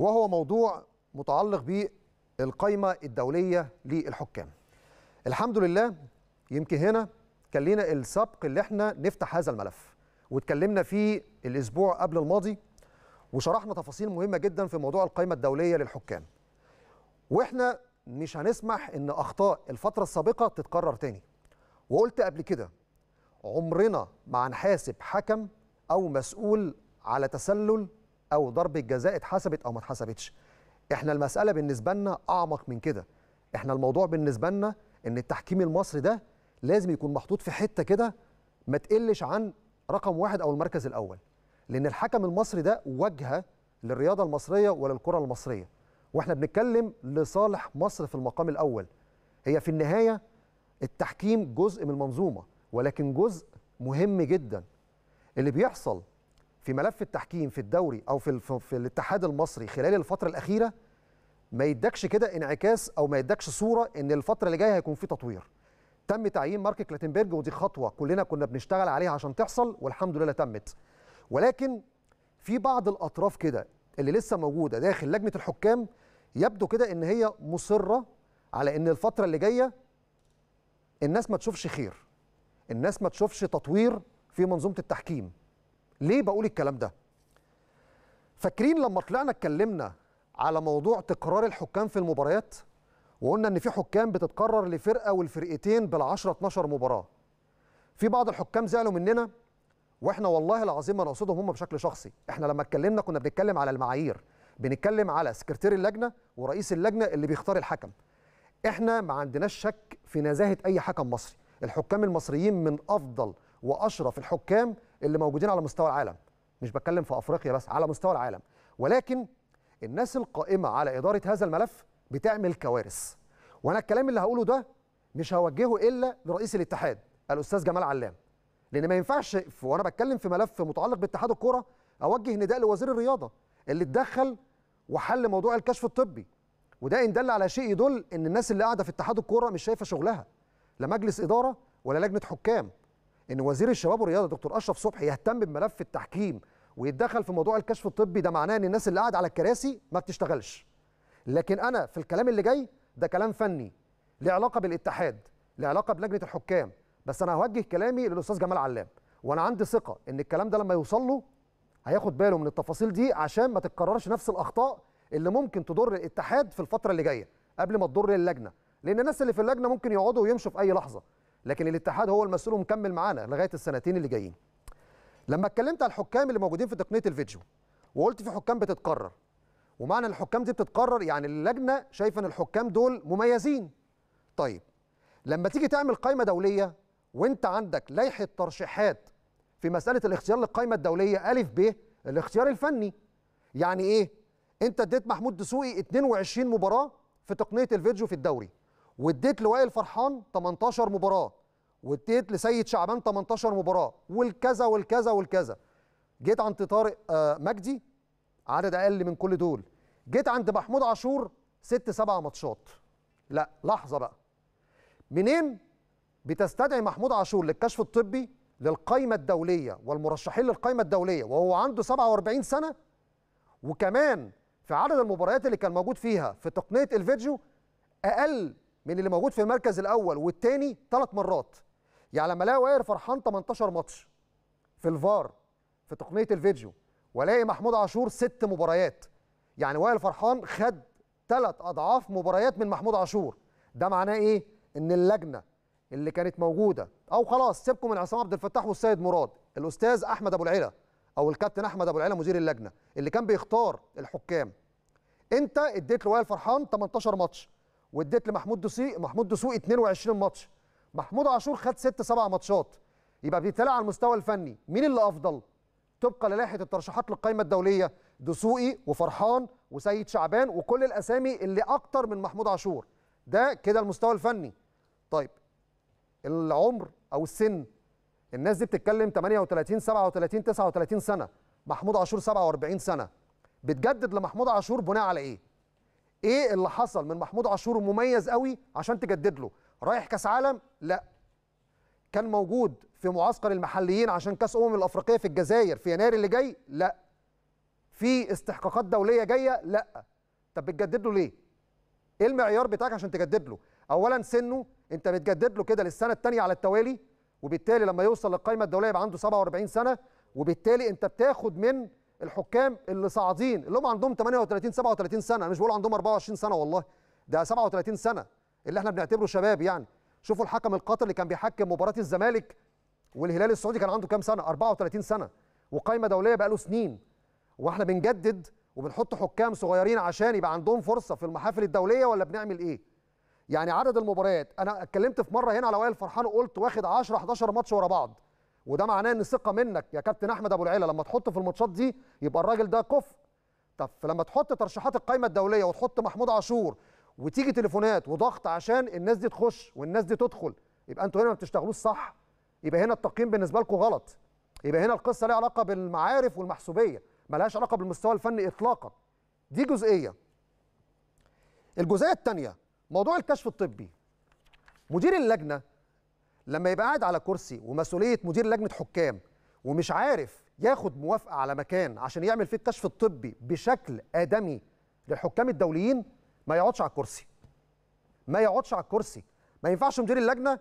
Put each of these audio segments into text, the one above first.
وهو موضوع متعلق بالقايمة الدولية للحكام الحمد لله يمكن هنا كان لينا السبق اللي احنا نفتح هذا الملف واتكلمنا فيه الأسبوع قبل الماضي وشرحنا تفاصيل مهمة جدا في موضوع القايمة الدولية للحكام واحنا مش هنسمح ان اخطاء الفترة السابقة تتكرر تاني وقلت قبل كده عمرنا ما هنحاسب حكم او مسؤول على تسلل او ضربه جزاء اتحسبت او ما اتحسبتش احنا المساله بالنسبه لنا اعمق من كده احنا الموضوع بالنسبه لنا ان التحكيم المصري ده لازم يكون محطوط في حته كده ما تقلش عن رقم واحد او المركز الاول لان الحكم المصري ده واجهه للرياضه المصريه وللكره المصريه واحنا بنتكلم لصالح مصر في المقام الاول هي في النهايه التحكيم جزء من المنظومه ولكن جزء مهم جدا اللي بيحصل في ملف التحكيم في الدوري او في في الاتحاد المصري خلال الفتره الاخيره ما يدكش كده انعكاس او ما يدكش صوره ان الفتره اللي جايه هيكون في تطوير تم تعيين مارك كلاتنبرج ودي خطوه كلنا كنا بنشتغل عليها عشان تحصل والحمد لله تمت ولكن في بعض الاطراف كده اللي لسه موجوده داخل لجنه الحكام يبدو كده ان هي مصره على ان الفتره اللي جايه الناس ما تشوفش خير الناس ما تشوفش تطوير في منظومه التحكيم ليه بقول الكلام ده فاكرين لما طلعنا اتكلمنا على موضوع تكرار الحكام في المباريات وقلنا ان في حكام بتتكرر لفرقه والفرقتين بال10 12 مباراه في بعض الحكام زعلوا مننا واحنا والله العظيم ما نقصدهم هم بشكل شخصي احنا لما اتكلمنا كنا بنتكلم على المعايير بنتكلم على سكرتير اللجنه ورئيس اللجنه اللي بيختار الحكم احنا ما عندناش شك في نزاهه اي حكم مصري الحكام المصريين من افضل واشرف الحكام اللي موجودين على مستوى العالم مش بتكلم في افريقيا بس على مستوى العالم ولكن الناس القائمه على اداره هذا الملف بتعمل كوارث وانا الكلام اللي هقوله ده مش هوجهه الا لرئيس الاتحاد الاستاذ جمال علام لان ما ينفعش وانا بتكلم في ملف متعلق باتحاد الكوره اوجه نداء لوزير الرياضه اللي اتدخل وحل موضوع الكشف الطبي وده ان دل على شيء يدل ان الناس اللي قاعده في اتحاد الكوره مش شايفه شغلها لا مجلس اداره ولا لجنه حكام ان وزير الشباب والرياضه دكتور اشرف صبحي يهتم بملف التحكيم ويتدخل في موضوع الكشف الطبي ده معناه ان الناس اللي قاعده على الكراسي ما بتشتغلش لكن انا في الكلام اللي جاي ده كلام فني له علاقه بالاتحاد له علاقه بلجنه الحكام بس انا هوجه كلامي للاستاذ جمال علام وانا عندي ثقه ان الكلام ده لما يوصل له هياخد باله من التفاصيل دي عشان ما تتكررش نفس الاخطاء اللي ممكن تضر الاتحاد في الفتره اللي جايه قبل ما تضر اللجنه لان الناس اللي في اللجنه ممكن يقعدوا ويمشوا في اي لحظه لكن الاتحاد هو المسؤول ومكمل معانا لغايه السنتين اللي جايين لما اتكلمت على الحكام اللي موجودين في تقنيه الفيديو وقلت في حكام بتتقرر ومعنى الحكام دي بتتقرر يعني اللجنه شايفه ان الحكام دول مميزين طيب لما تيجي تعمل قائمه دوليه وانت عندك لائحه ترشيحات في مساله الاختيار للقائمه الدوليه ا ب الاختيار الفني يعني ايه انت اديت محمود دسوقي 22 مباراه في تقنيه الفيديو في الدوري واديت لوائل فرحان 18 مباراه واديت لسيد شعبان 18 مباراه والكذا والكذا والكذا جيت عند طارق آه، مجدي عدد اقل من كل دول جيت عند محمود عاشور ست سبع ماتشات لا لحظه بقى منين بتستدعي محمود عاشور للكشف الطبي للقائمه الدوليه والمرشحين للقائمه الدوليه وهو عنده 47 سنه وكمان في عدد المباريات اللي كان موجود فيها في تقنيه الفيديو اقل من اللي موجود في المركز الاول والثاني ثلاث مرات يعني لما الاقي وائر فرحان 18 ماتش في الفار في تقنيه الفيديو والاقي محمود عاشور ست مباريات يعني وائل فرحان خد ثلاث اضعاف مباريات من محمود عاشور ده معناه ايه ان اللجنه اللي كانت موجوده او خلاص سيبكم من عصام عبد الفتاح والسيد مراد الاستاذ احمد ابو العيله او الكابتن احمد ابو العيله مدير اللجنه اللي كان بيختار الحكام انت اديت لوائل فرحان 18 ماتش واديت لمحمود دسوقي محمود دسوقي 22 ماتش محمود عاشور خد 6 7 ماتشات يبقى بيتلعب على المستوى الفني مين اللي افضل طبقا للائحه الترشيحات للقائمه الدوليه دسوقي وفرحان وسيد شعبان وكل الاسامي اللي اكتر من محمود عاشور ده كده المستوى الفني طيب العمر او السن الناس دي بتتكلم 38 37 39 سنه محمود عاشور 47 سنه بتجدد لمحمود عاشور بناء على ايه ايه اللي حصل من محمود عاشور مميز قوي عشان تجدد له رايح كاس عالم لا كان موجود في معسكر المحليين عشان كاس امم الافريقيه في الجزائر في يناير اللي جاي لا في استحقاقات دوليه جايه لا طب بتجدد له ليه ايه المعيار بتاعك عشان تجدد له اولا سنه انت بتجدد له كده للسنه الثانيه على التوالي وبالتالي لما يوصل للقائمه الدوليه يبقى عنده 47 سنه وبالتالي انت بتاخد من الحكام اللي صاعدين اللي هم عندهم 38 37 سنه انا مش بقول عندهم 24 سنه والله ده 37 سنه اللي احنا بنعتبره شباب يعني شوفوا الحكم القطري اللي كان بيحكم مباراه الزمالك والهلال السعودي كان عنده كام سنه 34 سنه وقايمه دوليه بقاله سنين واحنا بنجدد وبنحط حكام صغيرين عشان يبقى عندهم فرصه في المحافل الدوليه ولا بنعمل ايه يعني عدد المباريات انا اتكلمت في مره هنا على وائل فرحان وقلت واخد 10 11 ماتش ورا بعض وده معناه ان الثقه منك يا كابتن احمد ابو العيله لما تحط في الماتشات دي يبقى الراجل ده كفء طب فلما تحط ترشيحات القايمه الدوليه وتحط محمود عاشور وتيجي تليفونات وضغط عشان الناس دي تخش والناس دي تدخل يبقى انتوا هنا ما بتشتغلوش صح يبقى هنا التقييم بالنسبه لكم غلط يبقى هنا القصه ليها علاقه بالمعارف والمحسوبيه ملهاش علاقه بالمستوى الفني اطلاقا دي جزئيه الجزئيه الثانيه موضوع الكشف الطبي مدير اللجنه لما يبقى قاعد على كرسي ومسؤوليه مدير لجنه حكام ومش عارف ياخد موافقه على مكان عشان يعمل فيه الكشف الطبي بشكل ادمي للحكام الدوليين ما يقعدش على الكرسي ما يقعدش على الكرسي ما ينفعش مدير اللجنه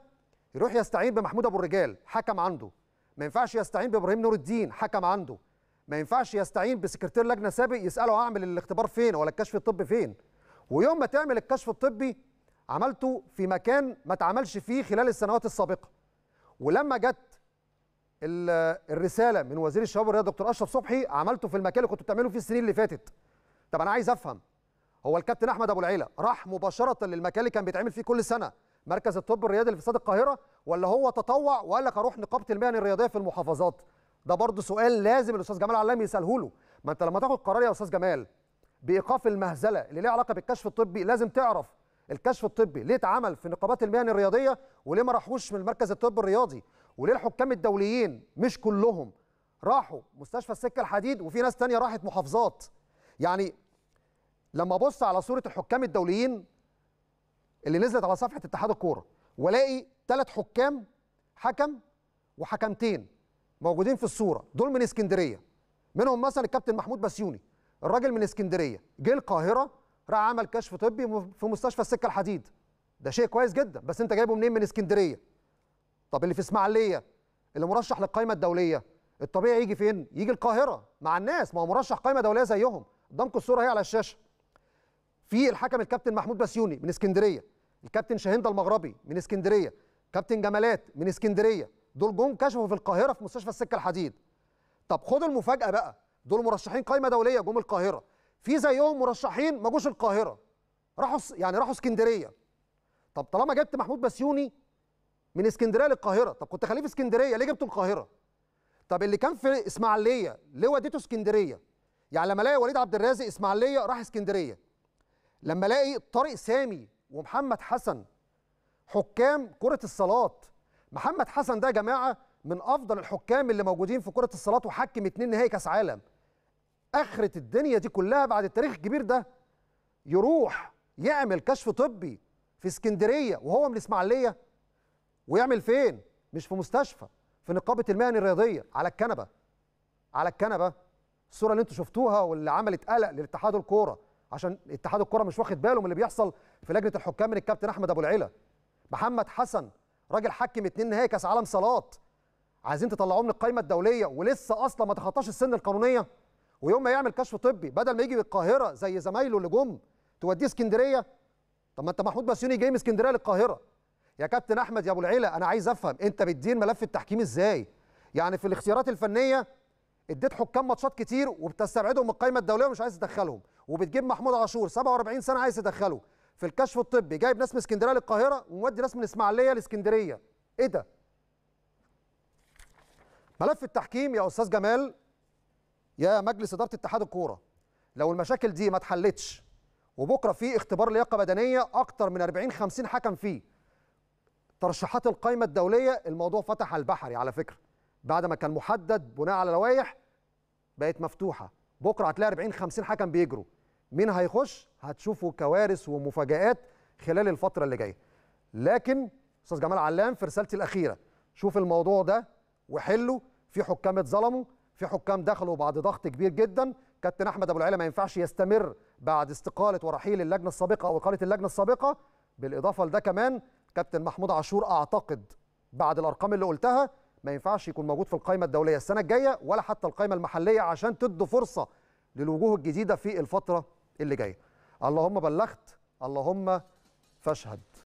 يروح يستعين بمحمود ابو الرجال حكم عنده ما ينفعش يستعين بابراهيم نور الدين حكم عنده ما ينفعش يستعين بسكرتير لجنه سابق يساله اعمل الاختبار فين ولا الكشف الطبي فين ويوم ما تعمل الكشف الطبي عملته في مكان ما اتعملش فيه خلال السنوات السابقه ولما جت الرساله من وزير الشباب والرياضه دكتور اشرف صبحي عملته في المكان اللي كنت بتعمله فيه السنين اللي فاتت طب انا عايز افهم هو الكابتن احمد ابو العيله راح مباشره للمكان اللي كان بيتعمل فيه كل سنه مركز الطب الرياضي في استاد القاهره ولا هو تطوع وقال لك اروح نقابه المهن الرياضيه في المحافظات ده برضه سؤال لازم الاستاذ جمال علام يساله له ما انت لما تاخد قرار يا استاذ جمال بايقاف المهزله اللي ليها علاقه بالكشف الطبي لازم تعرف الكشف الطبي ليه اتعمل في نقابات المهن الرياضيه وليه ما راحوش من المركز الطبي الرياضي وليه الحكام الدوليين مش كلهم راحوا مستشفى السكه الحديد وفي ناس تانية راحت محافظات يعني لما ابص على صوره الحكام الدوليين اللي نزلت على صفحه اتحاد الكوره والاقي ثلاث حكام حكم وحكمتين موجودين في الصوره دول من اسكندريه منهم مثلا الكابتن محمود بسيوني الراجل من اسكندريه جه القاهره راح عمل كشف طبي في مستشفى السكه الحديد ده شيء كويس جدا بس انت جايبه منين من اسكندريه طب اللي في اسماعيليه اللي مرشح للقائمه الدوليه الطبيعي يجي فين يجي القاهره مع الناس ما هو مرشح قائمه دوليه زيهم قدامكم الصوره هي على الشاشه في الحكم الكابتن محمود بسيوني من اسكندريه الكابتن شاهندة المغربي من اسكندريه كابتن جمالات من اسكندريه دول جم كشفوا في القاهره في مستشفى السكه الحديد طب خد المفاجاه بقى دول مرشحين قائمه دوليه جم القاهره في زيهم مرشحين ما جوش القاهره راحوا يعني راحوا اسكندريه طب طالما جبت محمود بسيوني من اسكندريه للقاهره طب كنت خليه في اسكندريه ليه جبته القاهره طب اللي كان في اسماعيليه ليه وديته اسكندريه يعني لما الاقي وليد عبد الرازق اسماعيليه راح اسكندريه لما الاقي طارق سامي ومحمد حسن حكام كره الصالات محمد حسن ده يا جماعه من افضل الحكام اللي موجودين في كره الصالات وحكم اتنين نهائي كاس عالم اخره الدنيا دي كلها بعد التاريخ الكبير ده يروح يعمل كشف طبي في اسكندريه وهو من الاسماعيليه ويعمل فين مش في مستشفى في نقابه المهن الرياضيه على الكنبه على الكنبه الصوره اللي انتم شفتوها واللي عملت قلق لاتحاد الكوره عشان اتحاد الكوره مش واخد باله من اللي بيحصل في لجنه الحكام من الكابتن احمد ابو العيله محمد حسن راجل حكم اتنين نهائي كاس عالم صالات عايزين تطلعوه من القائمه الدوليه ولسه اصلا ما تخطاش السن القانونيه ويوم ما يعمل كشف طبي بدل ما يجي القاهره زي زمايله اللي جم توديه اسكندريه طب ما انت محمود بسيوني جاي من اسكندريه للقاهره يا كابتن احمد يا ابو العيله انا عايز افهم انت بتدير ملف التحكيم ازاي يعني في الاختيارات الفنيه اديت حكام ماتشات كتير وبتستبعدهم من القائمه الدوليه ومش عايز تدخلهم وبتجيب محمود عاشور 47 سنه عايز تدخله في الكشف الطبي جايب ناس من اسكندريه للقاهره ومودي ناس من اسماعيليه لاسكندريه ايه ده ملف التحكيم يا استاذ جمال يا مجلس اداره اتحاد الكوره لو المشاكل دي ما اتحلتش وبكره في اختبار لياقه بدنيه اكتر من 40 50 حكم فيه ترشيحات القائمه الدوليه الموضوع فتح البحري على فكره بعد ما كان محدد بناء على لوائح بقت مفتوحه بكره هتلاقي 40 50 حكم بيجروا مين هيخش هتشوفوا كوارث ومفاجآت خلال الفتره اللي جايه لكن استاذ جمال علام في رسالتي الاخيره شوف الموضوع ده وحله في حكام اتظلموا في حكام دخلوا بعد ضغط كبير جدا كابتن احمد ابو العلا ما ينفعش يستمر بعد استقاله ورحيل اللجنه السابقه او اقاله اللجنه السابقه بالاضافه لده كمان كابتن محمود عاشور اعتقد بعد الارقام اللي قلتها ما ينفعش يكون موجود في القائمه الدوليه السنه الجايه ولا حتى القائمه المحليه عشان تدوا فرصه للوجوه الجديده في الفتره اللي جايه اللهم بلغت اللهم فاشهد